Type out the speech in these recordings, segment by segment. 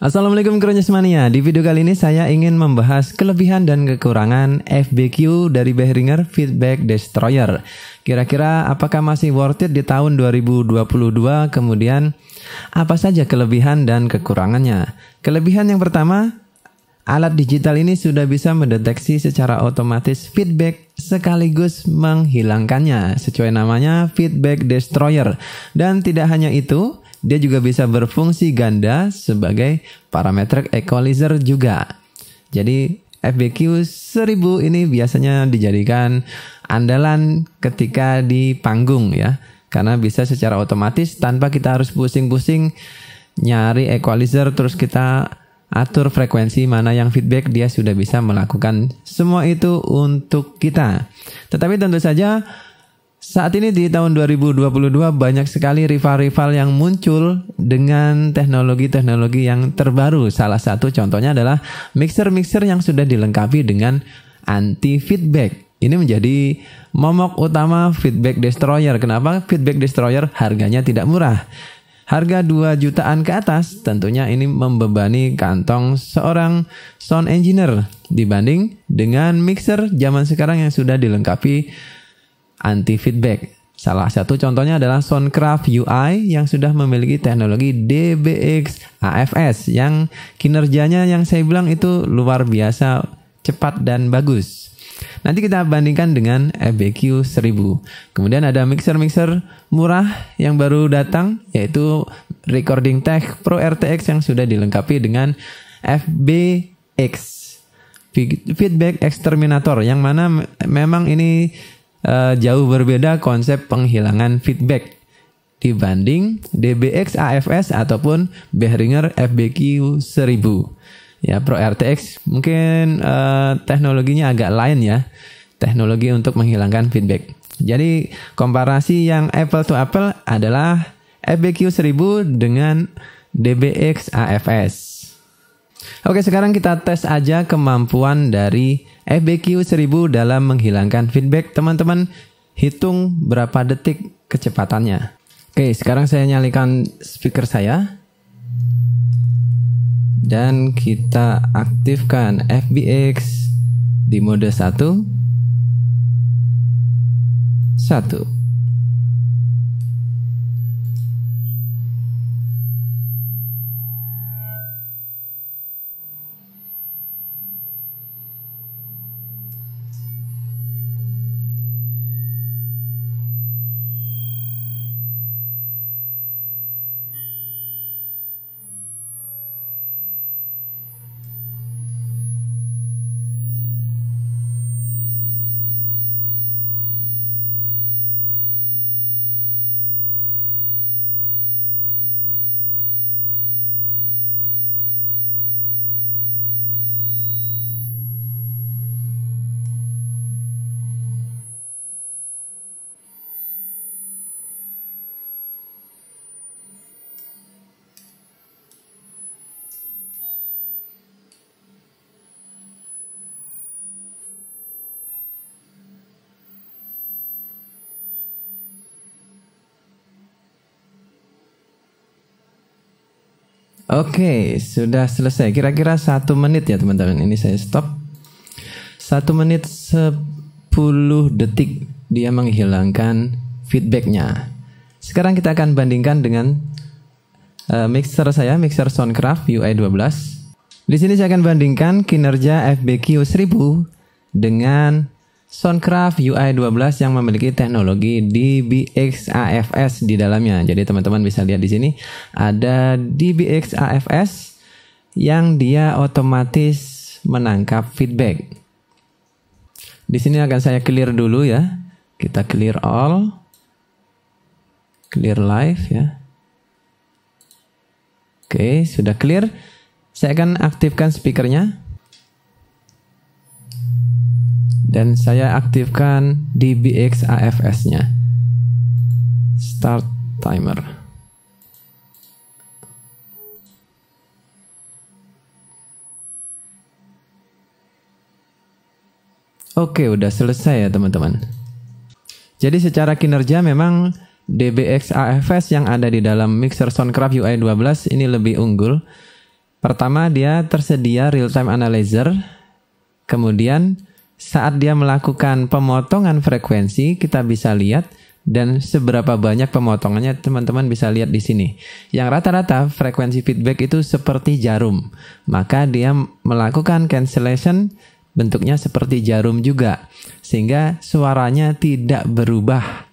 Assalamualaikum semania. Di video kali ini saya ingin membahas kelebihan dan kekurangan FBQ dari Behringer Feedback Destroyer. Kira-kira apakah masih worth it di tahun 2022? Kemudian apa saja kelebihan dan kekurangannya? Kelebihan yang pertama, alat digital ini sudah bisa mendeteksi secara otomatis feedback sekaligus menghilangkannya sesuai namanya feedback destroyer. Dan tidak hanya itu, dia juga bisa berfungsi ganda sebagai parameter equalizer juga. Jadi FBQ 1000 ini biasanya dijadikan andalan ketika di panggung ya. Karena bisa secara otomatis tanpa kita harus pusing-pusing nyari equalizer terus kita atur frekuensi mana yang feedback dia sudah bisa melakukan semua itu untuk kita. Tetapi tentu saja saat ini di tahun 2022 banyak sekali rival-rival yang muncul dengan teknologi-teknologi yang terbaru. Salah satu contohnya adalah mixer-mixer yang sudah dilengkapi dengan anti feedback. Ini menjadi momok utama feedback destroyer. Kenapa feedback destroyer harganya tidak murah? Harga 2 jutaan ke atas tentunya ini membebani kantong seorang sound engineer dibanding dengan mixer zaman sekarang yang sudah dilengkapi anti feedback. Salah satu contohnya adalah Soundcraft UI yang sudah memiliki teknologi DBX AFS yang kinerjanya yang saya bilang itu luar biasa cepat dan bagus. Nanti kita bandingkan dengan FBQ 1000. Kemudian ada mixer-mixer murah yang baru datang yaitu Recording Tech Pro RTX yang sudah dilengkapi dengan FBX feedback exterminator yang mana memang ini uh, jauh berbeda konsep penghilangan feedback dibanding DBX AFS ataupun Behringer FBQ 1000. Ya, Pro RTX mungkin uh, teknologinya agak lain ya. Teknologi untuk menghilangkan feedback. Jadi komparasi yang apple to apple adalah FBQ 1000 dengan DBX AFS. Oke, sekarang kita tes aja kemampuan dari FBQ 1000 dalam menghilangkan feedback. Teman-teman, hitung berapa detik kecepatannya. Oke, sekarang saya nyalikan speaker saya. Dan kita aktifkan FBX di mode 1. 1. Oke, sudah selesai. Kira-kira satu menit ya teman-teman. Ini saya stop. Satu menit sepuluh detik dia menghilangkan feedbacknya. Sekarang kita akan bandingkan dengan uh, mixer saya, mixer Soundcraft UI 12. Di sini saya akan bandingkan kinerja FBQ 1000 dengan Soundcraft UI 12 yang memiliki teknologi DBX AFS di dalamnya. Jadi teman-teman bisa lihat di sini ada DBX AFS yang dia otomatis menangkap feedback. Di sini akan saya clear dulu ya. Kita clear all. Clear live ya. Oke, sudah clear. Saya akan aktifkan speakernya dan saya aktifkan DBX AFS-nya. Start timer. Oke, udah selesai ya teman-teman. Jadi secara kinerja memang DBX AFS yang ada di dalam Mixer Soundcraft UI 12 ini lebih unggul. Pertama, dia tersedia real-time analyzer. Kemudian, saat dia melakukan pemotongan frekuensi, kita bisa lihat dan seberapa banyak pemotongannya teman-teman bisa lihat di sini. Yang rata-rata frekuensi feedback itu seperti jarum. Maka dia melakukan cancellation bentuknya seperti jarum juga. Sehingga suaranya tidak berubah.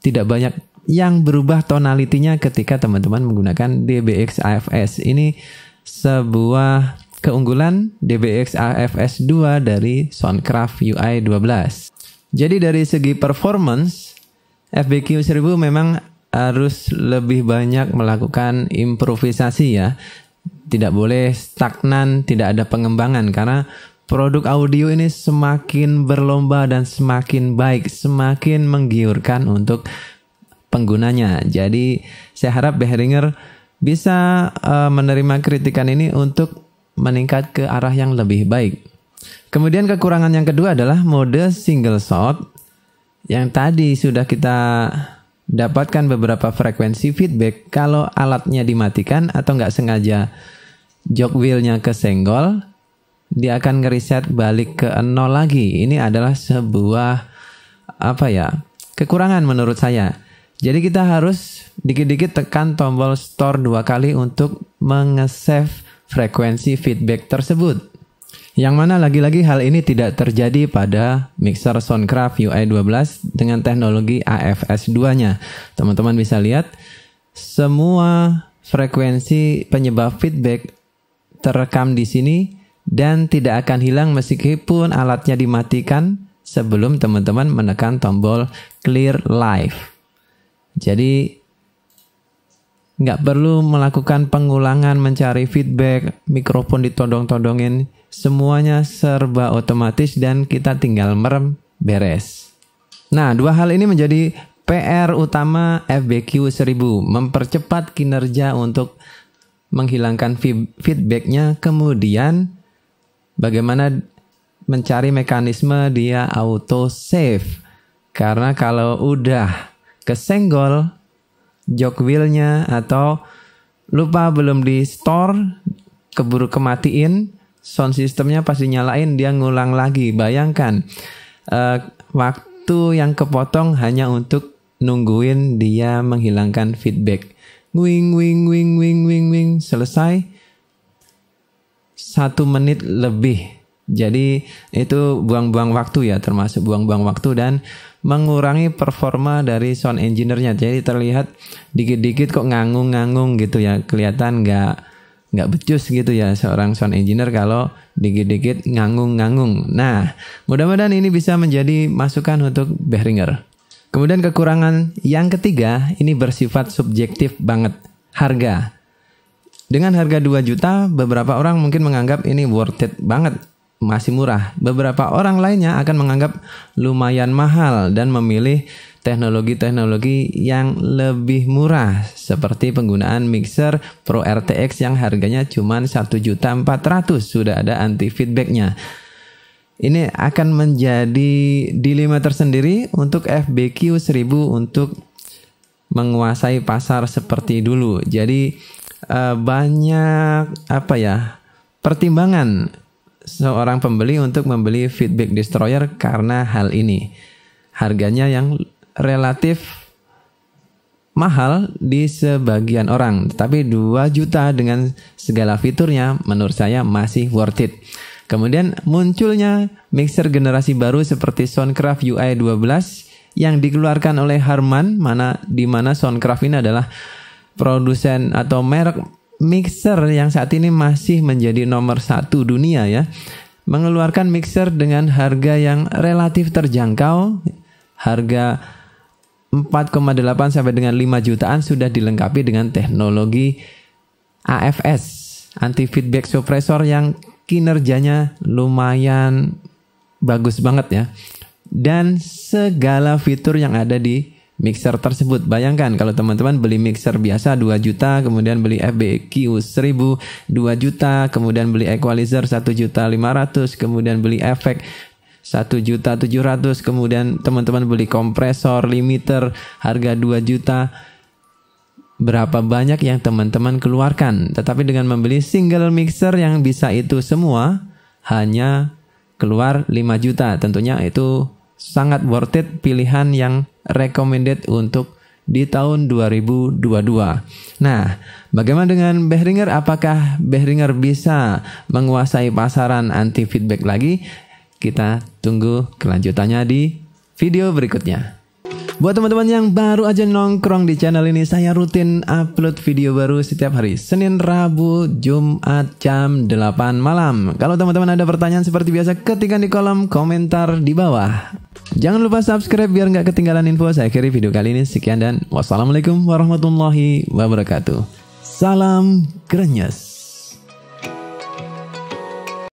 Tidak banyak yang berubah tonalitinya ketika teman-teman menggunakan DBX AFS. Ini sebuah keunggulan DBX AFS2 dari Soundcraft UI 12. Jadi dari segi performance, FBQ 1000 memang harus lebih banyak melakukan improvisasi ya. Tidak boleh stagnan, tidak ada pengembangan karena produk audio ini semakin berlomba dan semakin baik, semakin menggiurkan untuk penggunanya. Jadi saya harap Behringer bisa uh, menerima kritikan ini untuk meningkat ke arah yang lebih baik. Kemudian kekurangan yang kedua adalah mode single shot yang tadi sudah kita dapatkan beberapa frekuensi feedback kalau alatnya dimatikan atau nggak sengaja jog wheelnya kesenggol dia akan ngeriset balik ke nol lagi ini adalah sebuah apa ya kekurangan menurut saya jadi kita harus dikit-dikit tekan tombol store dua kali untuk mengesave frekuensi feedback tersebut. Yang mana lagi-lagi hal ini tidak terjadi pada mixer Soundcraft UI 12 dengan teknologi AFS 2-nya. Teman-teman bisa lihat semua frekuensi penyebab feedback terekam di sini dan tidak akan hilang meskipun alatnya dimatikan sebelum teman-teman menekan tombol clear live. Jadi nggak perlu melakukan pengulangan mencari feedback, mikrofon ditodong-todongin, semuanya serba otomatis dan kita tinggal merem beres. Nah, dua hal ini menjadi PR utama FBQ 1000, mempercepat kinerja untuk menghilangkan feedbacknya, kemudian bagaimana mencari mekanisme dia auto save. Karena kalau udah kesenggol jok wheelnya atau lupa belum di store keburu kematiin sound systemnya pasti nyalain dia ngulang lagi bayangkan uh, waktu yang kepotong hanya untuk nungguin dia menghilangkan feedback wing wing wing wing wing wing selesai satu menit lebih jadi itu buang-buang waktu ya termasuk buang-buang waktu dan mengurangi performa dari sound engineer-nya. Jadi terlihat dikit-dikit kok nganggung-nganggung gitu ya. Kelihatan nggak nggak becus gitu ya seorang sound engineer kalau dikit-dikit nganggung-nganggung. Nah, mudah-mudahan ini bisa menjadi masukan untuk Behringer. Kemudian kekurangan yang ketiga ini bersifat subjektif banget. Harga. Dengan harga 2 juta, beberapa orang mungkin menganggap ini worth it banget masih murah. Beberapa orang lainnya akan menganggap lumayan mahal dan memilih teknologi-teknologi yang lebih murah seperti penggunaan mixer Pro RTX yang harganya cuma 1.400 sudah ada anti feedbacknya. Ini akan menjadi dilema tersendiri untuk FBQ 1000 untuk menguasai pasar seperti dulu. Jadi eh, banyak apa ya pertimbangan seorang pembeli untuk membeli feedback destroyer karena hal ini. Harganya yang relatif mahal di sebagian orang, tetapi 2 juta dengan segala fiturnya menurut saya masih worth it. Kemudian munculnya mixer generasi baru seperti Soundcraft UI 12 yang dikeluarkan oleh Harman, mana di mana Soundcraft ini adalah produsen atau merek mixer yang saat ini masih menjadi nomor satu dunia ya, mengeluarkan mixer dengan harga yang relatif terjangkau, harga 4,8 sampai dengan 5 jutaan sudah dilengkapi dengan teknologi AFS, anti feedback suppressor yang kinerjanya lumayan bagus banget ya. Dan segala fitur yang ada di mixer tersebut. Bayangkan kalau teman-teman beli mixer biasa 2 juta, kemudian beli FBQ 1000 2 juta, kemudian beli equalizer 1 juta 500, kemudian beli efek 1 juta 700, kemudian teman-teman beli kompresor, limiter harga 2 juta. Berapa banyak yang teman-teman keluarkan? Tetapi dengan membeli single mixer yang bisa itu semua hanya keluar 5 juta. Tentunya itu sangat worth it pilihan yang recommended untuk di tahun 2022. Nah, bagaimana dengan Behringer? Apakah Behringer bisa menguasai pasaran anti feedback lagi? Kita tunggu kelanjutannya di video berikutnya. Buat teman-teman yang baru aja nongkrong di channel ini, saya rutin upload video baru setiap hari Senin, Rabu, Jumat jam 8 malam. Kalau teman-teman ada pertanyaan seperti biasa, ketikan di kolom komentar di bawah. Jangan lupa subscribe biar nggak ketinggalan info. Saya akhiri video kali ini. Sekian dan wassalamualaikum warahmatullahi wabarakatuh. Salam Grenyes.